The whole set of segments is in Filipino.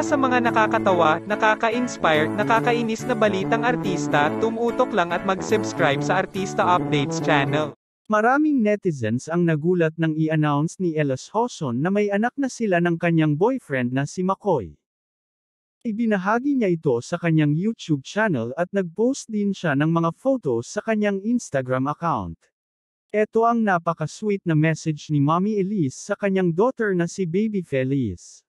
Para sa mga nakakatawa, nakaka-inspire, nakakainis na balitang artista, tumutok lang at mag-subscribe sa Artista Updates channel. Maraming netizens ang nagulat nang i-announce ni Elos Hoson na may anak na sila ng kanyang boyfriend na si McCoy. Ibinahagi niya ito sa kanyang YouTube channel at nag-post din siya ng mga photos sa kanyang Instagram account. Ito ang napaka-sweet na message ni Mommy Elise sa kanyang daughter na si Baby Felice.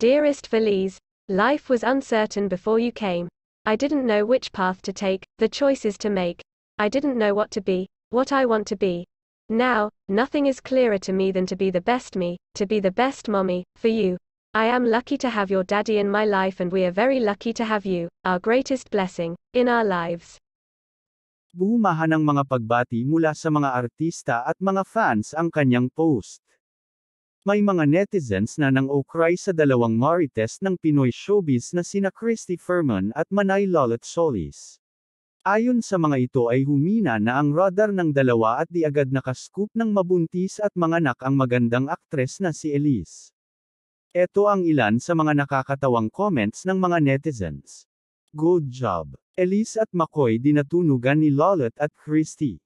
Dearest Valise, life was uncertain before you came. I didn't know which path to take, the choices to make. I didn't know what to be, what I want to be. Now, nothing is clearer to me than to be the best me, to be the best mommy, for you. I am lucky to have your daddy in my life, and we are very lucky to have you, our greatest blessing, in our lives. Buhumahan ng mga pagbati mula sa mga artista at mga fans ang kanyang post. May mga netizens na nang ukray sa dalawang marites ng Pinoy showbiz na sina Christy Furman at Manay Lolot Solis. Ayon sa mga ito ay humina na ang radar ng dalawa at di agad nakascoop ng mabuntis at manganak ang magandang aktres na si Elise. Ito ang ilan sa mga nakakatawang comments ng mga netizens. Good job! Elise at McCoy dinatunugan ni Lolot at Christy.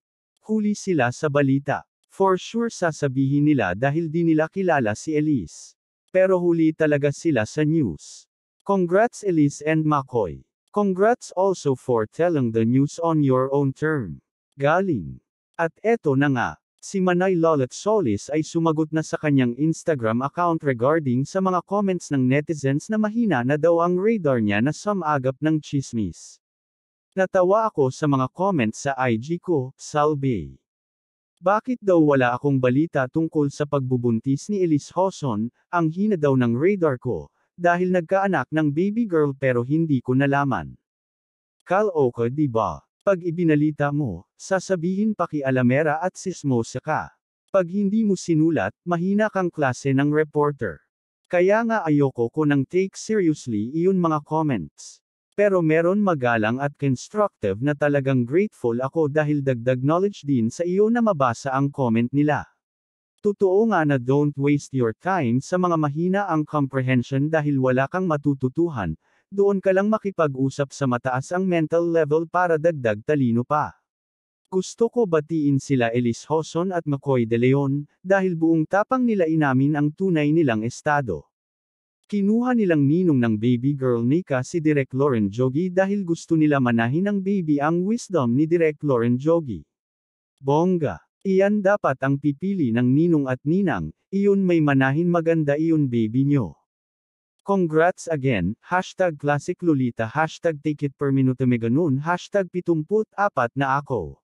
Huli sila sa balita. For sure sasabihin nila dahil di nila kilala si Elise. Pero huli talaga sila sa news. Congrats Elise and McCoy. Congrats also for telling the news on your own term. Galing. At eto na nga, si Manay Lolet Solis ay sumagot na sa kanyang Instagram account regarding sa mga comments ng netizens na mahina na daw ang radar niya na sumagap ng chismis. Natawa ako sa mga comments sa IG ko, Salbay. Bakit daw wala akong balita tungkol sa pagbubuntis ni Elise Hoson, ang hina daw ng radar ko, dahil nagkaanak ng baby girl pero hindi ko nalaman. Cal Oka diba? Pag ibinalita mo, sasabihin pakialamera at sismosa ka. Pag hindi mo sinulat, mahina kang klase ng reporter. Kaya nga ayoko ko nang take seriously iyon mga comments. Pero meron magalang at constructive na talagang grateful ako dahil dagdag knowledge din sa iyo na mabasa ang comment nila. Totoo nga na don't waste your time sa mga mahina ang comprehension dahil wala kang matututuhan, doon ka lang makipag-usap sa mataas ang mental level para dagdag talino pa. Gusto ko batiin sila Elis Hoson at McCoy De Leon, dahil buong tapang nila inamin ang tunay nilang estado. Kinuha nilang ninong ng baby girl Nika si Direk Lauren Jogi dahil gusto nila manahin ng baby ang wisdom ni Direk Lauren Jogi. Bongga! Iyan dapat ang pipili ng ninong at ninang, iyon may manahin maganda iyon baby nyo. Congrats again, hashtag classic Lolita, hashtag take it per minute meganoon, hashtag 74 na ako.